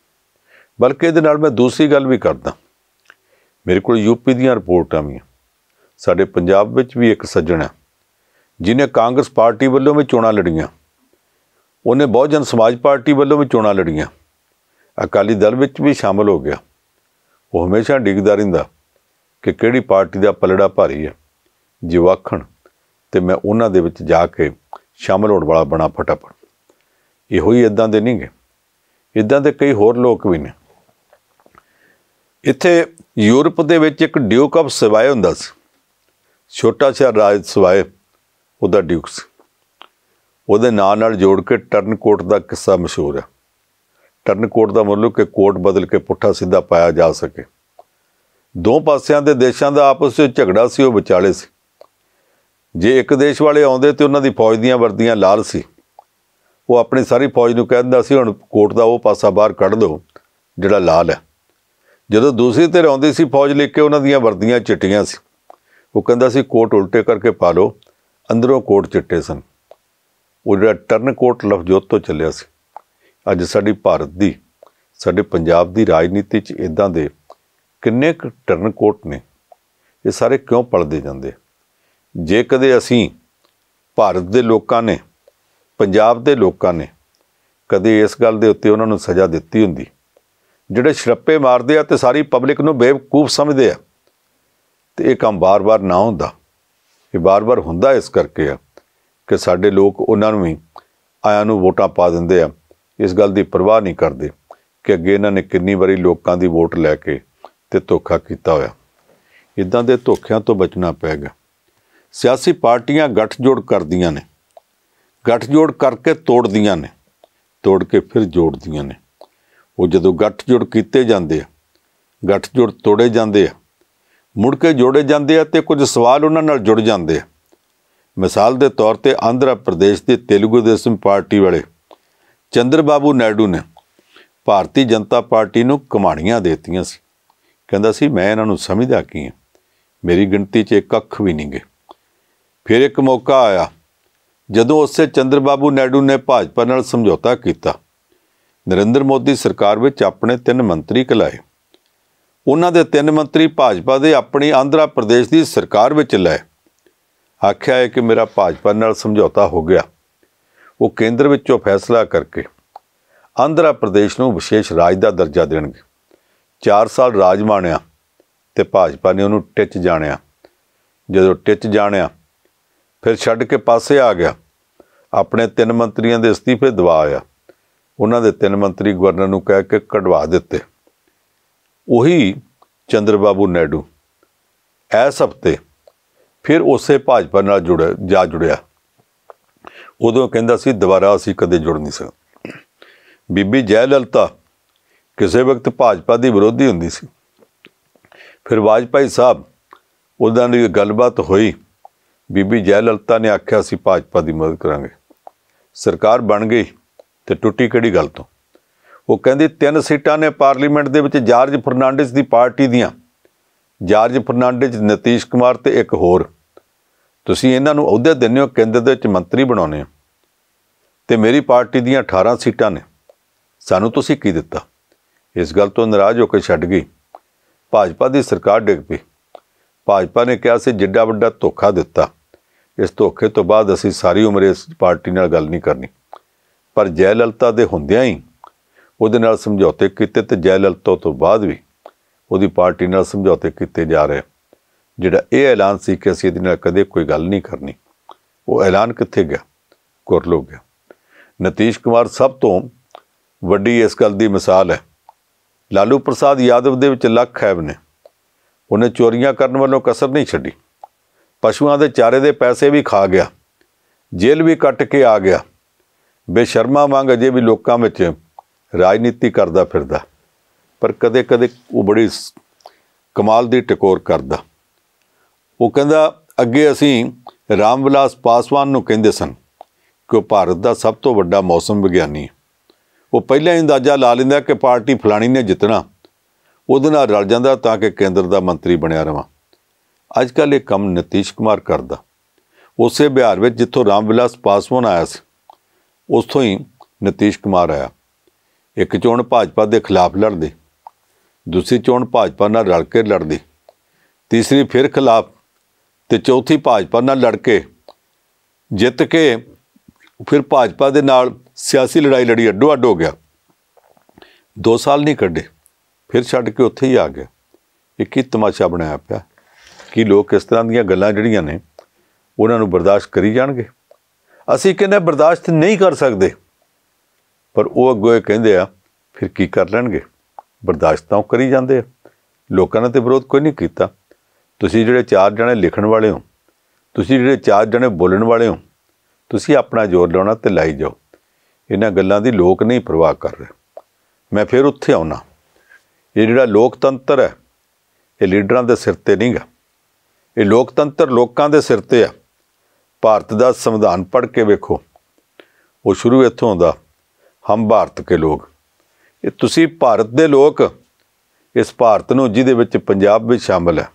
ਬਲਕਿ ਇਹਦੇ ਨਾਲ ਮੈਂ ਦੂਸਰੀ ਗੱਲ ਵੀ ਕਰਦਾ ਮੇਰੇ ਕੋਲ ਯੂਪੀ ਦੀਆਂ ਰਿਪੋਰਟਾਂ ਵੀ ਸਾਡੇ ਪੰਜਾਬ ਵਿੱਚ ਵੀ ਇੱਕ ਸੱਜਣ ਜਿਨੇ ਕਾਂਗਰਸ ਪਾਰਟੀ ਵੱਲੋਂ ਵੀ ਚੋਣਾਂ ਲੜੀਆਂ ਉਹਨੇ ਬਹੁਜਨ ਸਮਾਜ ਪਾਰਟੀ ਵੱਲੋਂ ਵੀ ਚੋਣਾਂ ਲੜੀਆਂ ਅਕਾਲੀ ਦਲ ਵਿੱਚ ਵੀ ਸ਼ਾਮਲ ਹੋ ਗਿਆ ਉਹ ਹਮੇਸ਼ਾ ਡਿੱਗਦਾ ਰਹਿੰਦਾ ਕਿ ਕਿਹੜੀ ਪਾਰਟੀ ਦਾ ਪਲੜਾ ਭਾਰੀ ਹੈ ਜਿਵਾਖਣ ਤੇ ਮੈਂ ਉਹਨਾਂ ਦੇ ਵਿੱਚ ਜਾ ਕੇ ਸ਼ਾਮਲ ਹੋਣ ਵਾਲਾ ਬਣਾ ਫਟਾਫਟ ਇਹੋ ਹੀ ਇਦਾਂ ਦੇ ਨਹੀਂਗੇ ਇਦਾਂ ਦੇ ਕਈ ਹੋਰ ਲੋਕ ਵੀ ਨੇ ਇੱਥੇ ਯੂਰਪ ਦੇ ਵਿੱਚ ਇੱਕ ਡਿਊਕ ਆਫ ਸਵਾਏ ਹੁੰਦਾ ਸੀ ਛੋਟਾ ਜਿਹਾ ਰਾਜ ਸਵਾਏ ਉਹਦਾ ਡਿਊਕਸ ਉਹਦੇ ਨਾਂ ਨਾਲ ਜੋੜ ਕੇ ਟਰਨ ਕੋਟ ਦਾ ਕਿੱਸਾ ਮਸ਼ਹੂਰ ਹੈ ਟਰਨ ਕੋਟ ਦਾ ਮਤਲਬ ਕਿ ਕੋਟ ਬਦਲ ਕੇ ਪੁੱਠਾ ਸਿੱਧਾ ਪਾਇਆ ਜਾ ਸਕੇ ਦੋ ਪਾਸਿਆਂ ਦੇ ਦੇਸ਼ਾਂ ਦਾ ਆਪਸ ਵਿੱਚ ਝਗੜਾ ਸੀ ਉਹ ਵਿਚਾਲੇ ਸੀ ਜੇ ਇੱਕ ਦੇਸ਼ ਵਾਲੇ ਆਉਂਦੇ ਤੇ ਉਹਨਾਂ ਦੀ ਫੌਜ ਦੀਆਂ ਵਰਦੀਆਂ ਲਾਲ ਸੀ ਉਹ ਆਪਣੀ ਸਾਰੀ ਫੌਜ ਨੂੰ ਕਹਿੰਦਾ ਸੀ ਹੁਣ ਕੋਟ ਦਾ ਉਹ ਪਾਸਾ ਬਾਹਰ ਕੱਢ ਦਿਓ ਜਿਹੜਾ ਲਾਲ ਹੈ ਜਦੋਂ ਦੂਸਰੀ ਧਿਰ ਆਉਂਦੀ ਸੀ ਫੌਜ ਲੈ ਕੇ ਉਹਨਾਂ ਦੀਆਂ ਵਰਦੀਆਂ ਚਿੱਟੀਆਂ ਸੀ ਉਹ ਕਹਿੰਦਾ ਸੀ ਕੋਟ ਉਲਟੇ ਕਰਕੇ ਪਾ ਲਓ ਅੰਦਰੋਂ ਕੋਟ ਚਿੱਟੇ ਸਨ ਉਹ ਜਿਹੜਾ ਟਰਨ ਕੋਟ ਲਫ਼ਜ਼ੋਤ ਤੋਂ ਚੱਲਿਆ ਸੀ ਅੱਜ ਸਾਡੀ ਭਾਰਤ ਦੀ ਸਾਡੇ ਪੰਜਾਬ ਦੀ ਰਾਜਨੀਤੀ 'ਚ ਇਦਾਂ ਦੇ ਕਿੰਨੇ ਕੁ ਟਰਨ ਕੋਟ ਨੇ ਇਹ ਸਾਰੇ ਕਿਉਂ ਪਲਦੇ ਜਾਂਦੇ ਜੇ ਕਦੇ ਅਸੀਂ ਭਾਰਤ ਦੇ ਲੋਕਾਂ ਨੇ ਪੰਜਾਬ ਦੇ ਲੋਕਾਂ ਨੇ ਕਦੇ ਇਸ ਗੱਲ ਦੇ ਉੱਤੇ ਉਹਨਾਂ ਨੂੰ ਸਜ਼ਾ ਦਿੱਤੀ ਹੁੰਦੀ ਜਿਹੜੇ ਸ਼ਰੱਪੇ ਮਾਰਦੇ ਆ ਤੇ ਸਾਰੀ ਪਬਲਿਕ ਨੂੰ ਬੇਵਕੂਫ ਸਮਝਦੇ ਆ ਤੇ ਇਹ ਕੰਮ ਬਾਰ-ਬਾਰ ਨਾ ਹੁੰਦਾ ਇਹ ਬਾਰ-ਬਾਰ ਹੁੰਦਾ ਇਸ ਕਰਕੇ ਆ ਕਿ ਸਾਡੇ ਲੋਕ ਉਹਨਾਂ ਨੂੰ ਹੀ ਆਇਆਂ ਨੂੰ ਵੋਟਾਂ ਪਾ ਦਿੰਦੇ ਆ ਇਸ ਗੱਲ ਦੀ ਪਰਵਾਹ ਨਹੀਂ ਕਰਦੇ ਕਿ ਅੱਗੇ ਇਹਨਾਂ ਨੇ ਕਿੰਨੀ ਵਾਰੀ ਲੋਕਾਂ ਦੀ ਵੋਟ ਲੈ ਕੇ ਤੇ ਧੋਖਾ ਕੀਤਾ ਹੋਇਆ ਇਦਾਂ ਦੇ ਧੋਖਿਆਂ ਤੋਂ ਬਚਣਾ ਪੈਗਾ ਸਿਆਸੀ ਪਾਰਟੀਆਂ ਗੱਠਜੋੜ ਕਰਦੀਆਂ ਨੇ ਗੱਠਜੋੜ ਕਰਕੇ ਤੋੜਦੀਆਂ ਨੇ ਤੋੜ ਕੇ ਫਿਰ ਜੋੜਦੀਆਂ ਨੇ ਉਹ ਜਦੋਂ ਗੱਠਜੋੜ ਕੀਤੇ ਜਾਂਦੇ ਆ ਗੱਠਜੋੜ ਤੋੜੇ ਜਾਂਦੇ ਆ ਮੁੜ ਕੇ ਜੋੜੇ ਜਾਂਦੇ ਆ ਤੇ ਕੁਝ ਸਵਾਲ ਉਹਨਾਂ ਨਾਲ ਜੁੜ ਜਾਂਦੇ ਆ ਮਿਸਾਲ ਦੇ ਤੌਰ ਤੇ ਆਂਧਰਾ ਪ੍ਰਦੇਸ਼ ਦੇ ਤੇਲਗੂ ਦੇਸ਼ਮ ਪਾਰਟੀ ਵਾਲੇ ਚੰਦਰਬਾਬੂ ਨਾਇਡੂ ਨੇ ਭਾਰਤੀ ਜਨਤਾ ਪਾਰਟੀ ਨੂੰ ਕਮਾਣੀਆਂ ਦਿੱਤੀਆਂ ਸੀ ਕਹਿੰਦਾ ਸੀ ਮੈਂ ਇਹਨਾਂ ਨੂੰ ਸਮਝਦਾ ਕੀ ਹਾਂ ਮੇਰੀ ਗਿਣਤੀ 'ਚ ਇੱਕ ਅੱਖ ਵੀ ਨਹੀਂ ਫਿਰ ਇੱਕ ਮੌਕਾ ਆਇਆ ਜਦੋਂ ਉਸੇ ਚੰਦਰਬਾਬੂ ਨਾਇਡੂ ਨੇ ਭਾਜਪਾ ਨਾਲ ਸਮਝੌਤਾ ਕੀਤਾ ਨਰਿੰਦਰ ਮੋਦੀ ਸਰਕਾਰ ਵਿੱਚ ਆਪਣੇ ਤਿੰਨ ਮੰਤਰੀ ਕਲਾਏ ਉਹਨਾਂ ਦੇ ਤਿੰਨ ਮੰਤਰੀ ਭਾਜਪਾ ਦੇ ਆਪਣੀ ਆਂਧਰਾ ਪ੍ਰਦੇਸ਼ ਦੀ ਸਰਕਾਰ ਵਿੱਚ ਲੈ ਆਖਿਆ ਹੈ ਕਿ ਮੇਰਾ ਭਾਜਪਾ ਨਾਲ ਸਮਝੌਤਾ ਹੋ ਗਿਆ ਉਹ ਕੇਂਦਰ ਵਿੱਚੋਂ ਫੈਸਲਾ ਕਰਕੇ ਆਂਧਰਾ ਪ੍ਰਦੇਸ਼ ਨੂੰ ਵਿਸ਼ੇਸ਼ ਰਾਜ ਦਾ ਦਰਜਾ ਦੇਣਗੇ 4 ਸਾਲ ਰਾਜ ਮਾਣਿਆ ਤੇ ਭਾਜਪਾ ਨੇ ਉਹਨੂੰ ਟਿੱਚ ਜਾਣਿਆ ਜਦੋਂ ਟਿੱਚ ਜਾਣਿਆ ਫਿਰ ਛੱਡ ਕੇ ਪਾਸੇ ਆ ਗਿਆ ਆਪਣੇ ਤਿੰਨ ਮੰਤਰੀਆਂ ਦੇ ਅਸਤੀਫੇ ਦਵਾ ਆਇਆ ਉਹਨਾਂ ਦੇ ਤਿੰਨ ਮੰਤਰੀ ਗਵਰਨਰ ਨੂੰ ਕਹਿ ਕੇ ਕਢਵਾ ਦਿੱਤੇ ਉਹੀ ਚੰਦਰਬਾਬੂ ਨਾਇਡੂ ਐਸ ਹਫਤੇ ਫਿਰ ਉਸੇ ਭਾਜਪਾ ਨਾਲ ਜੁੜ ਜਾ ਜੁੜਿਆ ਉਦੋਂ ਕਹਿੰਦਾ ਸੀ ਦੁਬਾਰਾ ਅਸੀਂ ਕਦੇ ਜੁੜ ਨਹੀਂ ਸਕਦੇ ਬੀਬੀ ਜੈ ਲਲਤਾ ਕਿਸੇ ਵਕਤ ਭਾਜਪਾ ਦੀ ਵਿਰੋਧੀ ਹੁੰਦੀ ਸੀ ਫਿਰ ਵਾਜਪਾਈ ਸਾਹਿਬ ਉਹਨਾਂ ਦੀ ਗੱਲਬਾਤ ਹੋਈ ਬੀਬੀ ਜੈ ਲਲਤਾ ਨੇ ਆਖਿਆ ਸੀ ਭਾਜਪਾ ਦੀ ਮਦਦ ਕਰਾਂਗੇ ਸਰਕਾਰ ਬਣ ਗਈ ਤੇ ਟੁੱਟੀ ਕਿਹੜੀ ਗੱਲ ਤੋਂ ਉਹ ਕਹਿੰਦੀ ਤਿੰਨ ਸੀਟਾਂ ਨੇ ਪਾਰਲੀਮੈਂਟ ਦੇ ਵਿੱਚ ਜਾਰਜ ਫਰਨਾਂਡਿਸ ਦੀ ਪਾਰਟੀ ਦੀਆਂ ਜਾਰਜ ਫਰਨਾਂਡਿਸ ਨਤੀਸ਼ ਕੁਮਾਰ ਤੇ ਇੱਕ ਹੋਰ ਤੁਸੀਂ ਇਹਨਾਂ ਨੂੰ ਅਹੁਦੇ ਦਿੰਨੇ ਹੋ ਕੇਂਦਰ ਦੇ ਵਿੱਚ ਮੰਤਰੀ ਬਣਾਉਨੇ ਹੋ ਤੇ ਮੇਰੀ ਪਾਰਟੀ ਦੀਆਂ 18 ਸੀਟਾਂ ਨੇ ਸਾਨੂੰ ਤੁਸੀਂ ਕੀ ਦਿੱਤਾ ਇਸ ਗੱਲ ਤੋਂ ਨਾਰਾਜ਼ ਹੋ ਕੇ ਛੱਡ ਗਈ ਭਾਜਪਾ ਦੀ ਸਰਕਾਰ ਡਿੱਗ ਪਈ ਭਾਜਪਾ ਨੇ ਕਿਹਾ ਸੀ ਜਿੱਡਾ ਵੱਡਾ ਧੋਖਾ ਦਿੱਤਾ ਇਸ ਧੋਖੇ ਤੋਂ ਬਾਅਦ ਅਸੀਂ ਸਾਰੀ ਉਮਰ ਇਸ ਪਾਰਟੀ ਨਾਲ ਗੱਲ ਨਹੀਂ ਕਰਨੀ ਪਰ ਜੈ ਲਲਤਾ ਦੇ ਹੁੰਦਿਆਂ ਹੀ ਉਹਦੇ ਨਾਲ ਸਮਝੌਤੇ ਕੀਤੇ ਤੇ ਜੈਲਲਤੋ ਤੋਂ ਬਾਅਦ ਵੀ ਉਹਦੀ ਪਾਰਟੀ ਨਾਲ ਸਮਝੌਤੇ ਕੀਤੇ ਜਾ ਰਹੇ ਜਿਹੜਾ ਇਹ ਐਲਾਨ ਸੀ ਕਿ ਅਸੀਂ ਇਹਦੇ ਨਾਲ ਕਦੇ ਕੋਈ ਗੱਲ ਨਹੀਂ ਕਰਨੀ ਉਹ ਐਲਾਨ ਕਿੱਥੇ ਗਿਆ ਲੋ ਗਿਆ ਨਤੀਸ਼ ਕੁਮਾਰ ਸਭ ਤੋਂ ਵੱਡੀ ਇਸ ਗੱਲ ਦੀ ਮਿਸਾਲ ਹੈ ਲਾਲੂ ਪ੍ਰਸਾਦ ਯਾਦਵ ਦੇ ਵਿੱਚ ਲੱਖ ਹੈਬ ਨੇ ਉਹਨੇ ਚੋਰੀਆਂ ਕਰਨ ਵੱਲੋਂ ਕਸਰ ਨਹੀਂ ਛੱਡੀ ਪਸ਼ੂਆਂ ਦੇ ਚਾਰੇ ਦੇ ਪੈਸੇ ਵੀ ਖਾ ਗਿਆ ਜੇਲ੍ਹ ਵੀ ਕੱਟ ਕੇ ਆ ਗਿਆ ਬੇਸ਼ਰਮਾ ਵਾਂਗ ਅਜੇ ਵੀ ਲੋਕਾਂ ਵਿੱਚ ਰਾਜਨੀਤੀ ਕਰਦਾ ਫਿਰਦਾ ਪਰ ਕਦੇ-ਕਦੇ ਉਹ ਬੜੀ ਕਮਾਲ ਦੀ ਟਕੋਰ ਕਰਦਾ ਉਹ ਕਹਿੰਦਾ ਅੱਗੇ ਅਸੀਂ ਰਾਮਵਿਲਾਸ ਪਾਸਵਾਨ ਨੂੰ ਕਹਿੰਦੇ ਸਨ ਕਿ ਉਹ ਭਾਰਤ ਦਾ ਸਭ ਤੋਂ ਵੱਡਾ ਮੌਸਮ ਵਿਗਿਆਨੀ ਹੈ ਉਹ ਪਹਿਲਾਂ ਹੀ ਅੰਦਾਜ਼ਾ ਲਾ ਲੈਂਦਾ ਕਿ ਪਾਰਟੀ ਫਲਾਣੀ ਨੇ ਜਿੱਤਣਾ ਉਹਦੇ ਨਾਲ ਰਲ ਜਾਂਦਾ ਤਾਂ ਕਿ ਕੇਂਦਰ ਦਾ ਮੰਤਰੀ ਬਣਿਆ ਰਵਾਂ ਅੱਜ ਕੱਲ ਇਹ ਕੰਮ ਨਤੀਸ਼ ਕੁਮਾਰ ਕਰਦਾ ਉਸੇ ਬਿਹਾਰ ਵਿੱਚ ਜਿੱਥੋਂ ਰਾਮਵਿਲਾਸ ਪਾਸਵਾਨ ਆਇਆ ਸੀ ਉਸ ਤੋਂ ਹੀ ਨਤੀਸ਼ ਕੁਮਾਰ ਆਇਆ ਇੱਕ ਚੋਣ ਭਾਜਪਾ ਦੇ ਖਿਲਾਫ ਲੜਦੇ ਦੂਸਰੀ ਚੋਣ ਭਾਜਪਾ ਨਾਲ ਰਲ ਕੇ ਲੜਦੇ ਤੀਸਰੀ ਫਿਰ ਖਿਲਾਫ ਤੇ ਚੌਥੀ ਭਾਜਪਾ ਨਾਲ ਲੜ ਕੇ ਜਿੱਤ ਕੇ ਫਿਰ ਭਾਜਪਾ ਦੇ ਨਾਲ ਸਿਆਸੀ ਲੜਾਈ ਲੜੀ ਅੱਡੋ ਅੱਡ ਹੋ ਗਿਆ 2 ਸਾਲ ਨਹੀਂ ਕੱਢੇ ਫਿਰ ਛੱਡ ਕੇ ਉੱਥੇ ਹੀ ਆ ਗਿਆ ਇਹ ਕੀ ਤਮਾਸ਼ਾ ਬਣਾਇਆ ਪਿਆ ਕਿ ਲੋਕ ਇਸ ਤਰ੍ਹਾਂ ਦੀਆਂ ਗੱਲਾਂ ਜਿਹੜੀਆਂ ਨੇ ਉਹਨਾਂ ਨੂੰ ਬਰਦਾਸ਼ਤ ਕਰੀ ਜਾਣਗੇ ਅਸੀਂ ਕਹਿੰਦੇ ਬਰਦਾਸ਼ਤ ਨਹੀਂ ਕਰ ਸਕਦੇ ਪਰ ਉਹ ਅੱਗੇ ਕਹਿੰਦੇ ਆ ਫਿਰ ਕੀ ਕਰ ਲੈਣਗੇ ਬਰਦਾਸ਼ਤ ਤਾਂ ਕਰੀ ਜਾਂਦੇ ਆ ਲੋਕਾਂ ਨੇ ਤੇ ਵਿਰੋਧ ਕੋਈ ਨਹੀਂ ਕੀਤਾ ਤੁਸੀਂ ਜਿਹੜੇ ਚਾਰ ਜਣੇ ਲਿਖਣ ਵਾਲੇ ਹੋ ਤੁਸੀਂ ਜਿਹੜੇ ਚਾਰ ਜਣੇ ਬੋਲਣ ਵਾਲੇ ਹੋ ਤੁਸੀਂ ਆਪਣਾ ਜ਼ੋਰ ਲਾਉਣਾ ਤੇ ਲਾਈ ਜਾਓ ਇਹਨਾਂ ਗੱਲਾਂ ਦੀ ਲੋਕ ਨਹੀਂ ਪ੍ਰਵਾਹ ਕਰ ਰਹੇ ਮੈਂ ਫਿਰ ਉੱਥੇ ਆਉਣਾ ਇਹ ਜਿਹੜਾ ਲੋਕਤੰਤਰ ਹੈ ਇਹ ਲੀਡਰਾਂ ਦੇ ਸਿਰ ਤੇ ਨਹੀਂਗਾ ਇਹ ਲੋਕਤੰਤਰ ਲੋਕਾਂ ਦੇ ਸਿਰ ਤੇ ਆ ਭਾਰਤ ਦਾ ਸੰਵਿਧਾਨ ਪੜ੍ਹ ਕੇ ਵੇਖੋ ਉਹ ਸ਼ੁਰੂ ਇੱਥੋਂ ਦਾ ਹਮ ਭਾਰਤ ਕੇ ਲੋਕ ਇਹ ਤੁਸੀਂ ਭਾਰਤ ਦੇ ਲੋਕ ਇਸ ਭਾਰਤ ਨੂੰ ਜਿਹਦੇ ਵਿੱਚ ਪੰਜਾਬ ਵੀ ਸ਼ਾਮਲ ਹੈ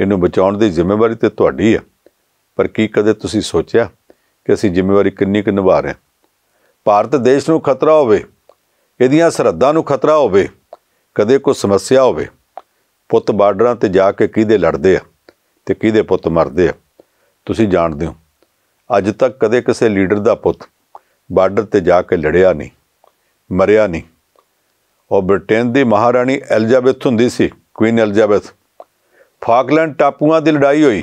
ਇਹਨੂੰ ਬਚਾਉਣ ਦੀ ਜ਼ਿੰਮੇਵਾਰੀ ਤੇ ਤੁਹਾਡੀ ਹੈ ਪਰ ਕੀ ਕਦੇ ਤੁਸੀਂ ਸੋਚਿਆ ਕਿ ਅਸੀਂ ਜ਼ਿੰਮੇਵਾਰੀ ਕਿੰਨੀ ਕੁ ਨਿਭਾ ਰਹੇ ਹਾਂ ਭਾਰਤ ਦੇਸ਼ ਨੂੰ ਖਤਰਾ ਹੋਵੇ ਇਹਦੀਆਂ ਸਰਹੱਦਾਂ ਨੂੰ ਖਤਰਾ ਹੋਵੇ ਕਦੇ ਕੋਈ ਸਮੱਸਿਆ ਹੋਵੇ ਪੁੱਤ ਬਾਰਡਰਾਂ ਤੇ ਜਾ ਕੇ ਕਿਹਦੇ ਲੜਦੇ ਆ ਤੇ ਕਿਹਦੇ ਪੁੱਤ ਮਰਦੇ ਆ ਤੁਸੀਂ ਜਾਣਦੇ ਹੋ ਅੱਜ ਤੱਕ ਕਦੇ ਕਿਸੇ ਲੀਡਰ ਦਾ ਪੁੱਤ ਬਾਰਡਰ ਤੇ ਜਾ ਕੇ ਲੜਿਆ ਨਹੀਂ ਮਰਿਆ ਨਹੀਂ ਉਹ ਬ੍ਰਿਟੇਨ ਦੀ ਮਹਾਰਾਣੀ ਐਲਜ਼ਾਬੈਥ ਹੁੰਦੀ ਸੀ ਕੁਈਨ ਐਲਜ਼ਾਬੈਥ ਫਾਕਲੈਂਡ ਟਾਪੂਆਂ ਦੀ ਲੜਾਈ ਹੋਈ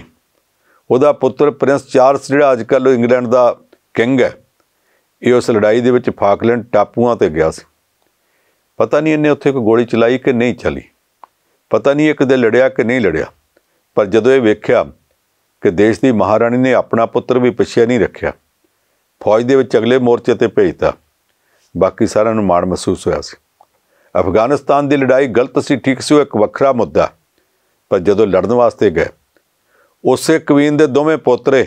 ਉਹਦਾ ਪੁੱਤਰ ਪ੍ਰਿੰਸ ਚਾਰਲਸ ਜਿਹੜਾ ਅੱਜ ਕੱਲ ਇੰਗਲੈਂਡ ਦਾ ਕਿੰਗ ਹੈ ਇਹ ਉਸ ਲੜਾਈ ਦੇ ਵਿੱਚ ਫਾਕਲੈਂਡ ਟਾਪੂਆਂ ਤੇ ਗਿਆ ਸੀ ਪਤਾ ਨਹੀਂ ਇਹਨੇ ਉੱਥੇ ਕੋਈ ਗੋਲੀ ਚਲਾਈ ਕਿ ਨਹੀਂ ਚਲੀ ਪਤਾ ਨਹੀਂ ਇਹ ਕਦੇ ਲੜਿਆ ਕਿ ਨਹੀਂ ਲੜਿਆ ਪਰ ਜਦੋਂ ਇਹ ਵੇਖਿਆ ਕਿ ਦੇਸ਼ ਦੀ ਮਹਾਰਾਣੀ ਨੇ ਆਪਣਾ ਪੁੱਤਰ ਵੀ ਪਿੱਛੇ ਨਹੀਂ ਰੱਖਿਆ ਫੌਜ ਦੇ ਵਿੱਚ ਅਗਲੇ ਮੋਰਚੇ ਤੇ ਭੇਜਤਾ ਬਾਕੀ ਸਾਰਿਆਂ ਨੂੰ ਮਾਣ ਮਹਿਸੂਸ ਹੋਇਆ ਸੀ ਅਫਗਾਨਿਸਤਾਨ ਦੀ ਲੜਾਈ ਗਲਤ ਸੀ ਠੀਕ ਸੀ ਉਹ ਇੱਕ ਵੱਖਰਾ ਮੁੱਦਾ ਪਰ ਜਦੋਂ ਲੜਨ ਵਾਸਤੇ ਗਏ ਉਸੇ ਕਵੀਨ ਦੇ ਦੋਵੇਂ ਪੁੱਤਰੇ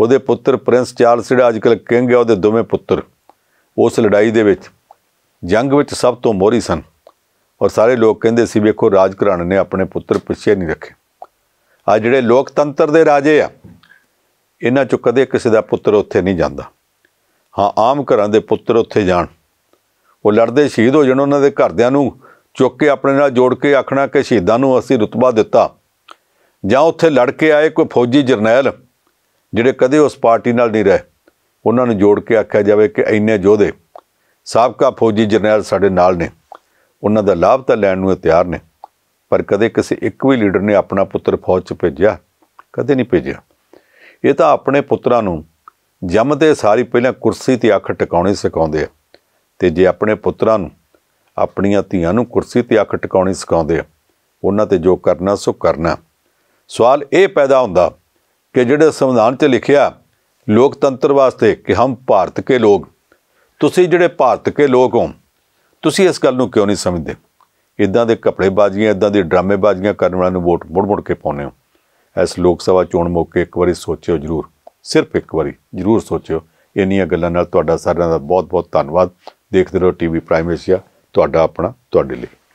ਉਹਦੇ ਪੁੱਤਰ ਪ੍ਰਿੰਸ ਚਾਰਲਸ ਜਿਹੜਾ ਅੱਜਕੱਲ ਕਿੰਗ ਹੈ ਉਹਦੇ ਦੋਵੇਂ ਪੁੱਤਰ ਉਸ ਲੜਾਈ ਦੇ ਵਿੱਚ ਜੰਗ ਵਿੱਚ ਸਭ ਤੋਂ ਮੋਰੀ ਸਨ ਔਰ ਸਾਰੇ ਲੋਕ ਕਹਿੰਦੇ ਸੀ ਵੇਖੋ ਰਾਜ ਘਰਾਣੇ ਨੇ ਆਪਣੇ ਪੁੱਤਰ ਪਿੱਛੇ ਨਹੀਂ ਰੱਖੇ ਆ ਜਿਹੜੇ ਲੋਕਤੰਤਰ ਦੇ ਰਾਜੇ ਆ ਇਹਨਾਂ ਚੋਂ ਕਦੇ ਕਿਸੇ ਦਾ ਪੁੱਤਰ ਉੱਥੇ ਨਹੀਂ ਜਾਂਦਾ ਹਾਂ ਆਮ ਘਰਾਂ ਦੇ ਪੁੱਤਰ ਉੱਥੇ ਜਾਣ ਉਹ ਲੜਦੇ ਸ਼ਹੀਦ ਹੋ ਜਾਣ ਉਹਨਾਂ ਦੇ ਘਰਦਿਆਂ ਨੂੰ ਚੁੱਕ ਕੇ ਆਪਣੇ ਨਾਲ ਜੋੜ ਕੇ ਆਖਣਾ ਕਿ ਸ਼ਹੀਦਾਂ ਨੂੰ ਅਸੀਂ ਰਤਬਾ ਦਿੱਤਾ ਜਾਂ ਉੱਥੇ ਲੜ ਕੇ ਆਏ ਕੋਈ ਫੌਜੀ ਜਰਨੈਲ ਜਿਹੜੇ ਕਦੇ ਉਸ ਪਾਰਟੀ ਨਾਲ ਨਹੀਂ ਰਹੇ ਉਹਨਾਂ ਨੂੰ ਜੋੜ ਕੇ ਆਖਿਆ ਜਾਵੇ ਕਿ ਇੰਨੇ ਯੋਧੇ ਸਾਬਕਾ ਫੌਜੀ ਜਰਨੈਲ ਸਾਡੇ ਨਾਲ ਨੇ ਉਹਨਾਂ ਦਾ ਲਾਭ ਤਾਂ ਲੈਣ ਨੂੰ ਤਿਆਰ ਨੇ ਪਰ ਕਦੇ ਕਿਸੇ ਇੱਕ ਵੀ ਲੀਡਰ ਨੇ ਆਪਣਾ ਪੁੱਤਰ ਫੌਜ 'ਚ ਭੇਜਿਆ ਕਦੇ ਨਹੀਂ ਭੇਜਿਆ ਇਹ ਤਾਂ ਆਪਣੇ ਪੁੱਤਰਾਂ ਨੂੰ ਜੰਮਦੇ ਸਾਰੀ ਪਹਿਲਾਂ ਕੁਰਸੀ ਤੇ ਅੱਖ ਟਿਕਾਉਣੀ ਸਿਖਾਉਂਦੇ ਆ ਤੇ ਜੇ ਆਪਣੇ ਪੁੱਤਰਾਂ ਨੂੰ ਆਪਣੀਆਂ ਧੀਆਂ ਨੂੰ ਕੁਰਸੀ ਤੇ ਅੱਖ ਟਿਕਾਉਣੀ ਸਿਖਾਉਂਦੇ ਆ ਉਹਨਾਂ ਤੇ ਜੋ ਕਰਨਾ ਸੋ ਕਰਨਾ ਸਵਾਲ ਇਹ ਪੈਦਾ ਹੁੰਦਾ ਕਿ ਜਿਹੜੇ ਸੰਵਿਧਾਨ 'ਚ ਲਿਖਿਆ ਲੋਕਤੰਤਰ ਵਾਸਤੇ ਕਿ ਹਮ ਭਾਰਤ ਕੇ ਲੋਕ ਤੁਸੀਂ ਜਿਹੜੇ ਭਾਰਤ ਕੇ ਲੋਕ ਹੋ ਤੁਸੀਂ ਇਸ ਗੱਲ ਨੂੰ ਕਿਉਂ ਨਹੀਂ ਸਮਝਦੇ ਇਦਾਂ ਦੇ ਬਾਜ਼ੀਆਂ ਇਦਾਂ ਦੇ ਬਾਜ਼ੀਆਂ ਕਰਨ ਵਾਲਿਆਂ ਨੂੰ ਵੋਟ ਮੁੜ-ਮੁੜ ਕੇ ਪਾਉਨੇ ਹੋ ਇਸ ਲੋਕ ਸਭਾ ਚੋਣ ਮੌਕੇ ਇੱਕ ਵਾਰੀ ਸੋਚਿਓ ਜ਼ਰੂਰ ਸਿਰਫ ਇੱਕ ਵਾਰੀ ਜ਼ਰੂਰ ਸੋਚਿਓ ਇੰਨੀਆਂ ਗੱਲਾਂ ਨਾਲ ਤੁਹਾਡਾ ਸਾਰਿਆਂ ਦਾ ਬਹੁਤ-ਬਹੁਤ ਧੰਨਵਾਦ ਦੇਖਦੇ ਰਹੋ ਟੀਵੀ ਪ੍ਰਾਈਮ ਏਸ਼ੀਆ ਤੁਹਾਡਾ ਆਪਣਾ ਤੁਹਾਡੇ ਲਈ